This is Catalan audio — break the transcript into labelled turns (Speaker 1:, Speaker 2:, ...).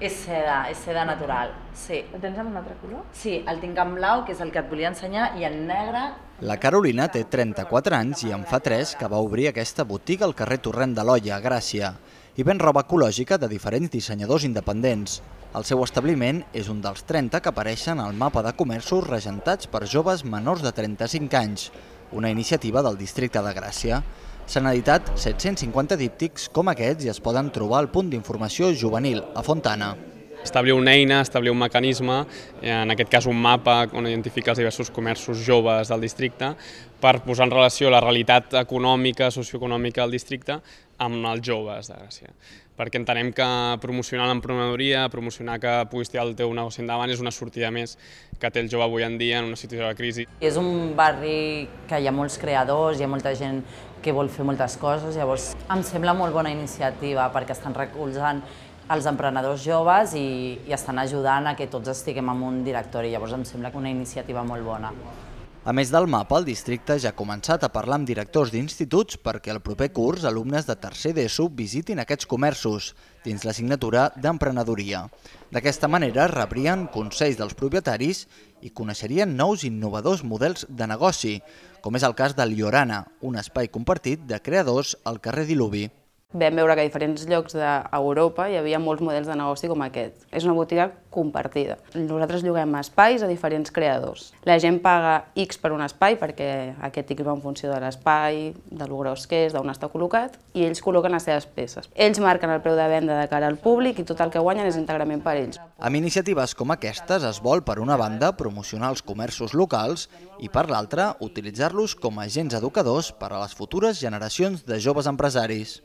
Speaker 1: És seda, és seda natural, sí. El tens amb un altre color? Sí, el tinc en blau, que és el que et volia ensenyar, i en negre...
Speaker 2: La Carolina té 34 anys i en fa 3 que va obrir aquesta botiga al carrer Torrent de l'Olla, a Gràcia, i ven roba ecològica de diferents dissenyadors independents. El seu establiment és un dels 30 que apareixen al mapa de comerços regentats per joves menors de 35 anys, una iniciativa del districte de Gràcia. S'han editat 750 díptics com aquests i es poden trobar al punt d'informació juvenil, a Fontana.
Speaker 3: Establir una eina, establir un mecanisme, en aquest cas un mapa on identifica els diversos comerços joves del districte, per posar en relació la realitat econòmica, socioeconòmica del districte amb els joves de Gràcia. Perquè entenem que promocionar l'emprenedoria, promocionar que puguis tirar el teu negoci endavant és una sortida més que té el jove avui en dia en una situació de crisi.
Speaker 1: És un barri que hi ha molts creadors, hi ha molta gent que vol fer moltes coses, llavors em sembla molt bona iniciativa perquè estan recolzant als emprenedors joves i, i estan ajudant a que tots estiguem en un directori. Llavors em sembla que una iniciativa molt bona.
Speaker 2: A més del mapa, el districte ja ha començat a parlar amb directors d'instituts perquè el proper curs alumnes de tercer d'ESO visitin aquests comerços dins la signatura d'emprenedoria. D'aquesta manera rebrien consells dels propietaris i coneixerien nous innovadors models de negoci, com és el cas de l'Iorana, un espai compartit de creadors al carrer Diluvi
Speaker 4: vam veure que a diferents llocs d'Europa hi havia molts models de negoci com aquest. És una botiga compartida. Nosaltres lloguem espais a diferents creadors. La gent paga X per un espai perquè aquest X va en funció de l'espai, de lo gros que és, d'on està col·locat, i ells col·loquen les seves peces. Ells marquen el preu de venda de cara al públic i tot el que guanyen és íntegrament per
Speaker 2: ells. Amb iniciatives com aquestes es vol, per una banda, promocionar els comerços locals i, per l'altra, utilitzar-los com a agents educadors per a les futures generacions de joves empresaris.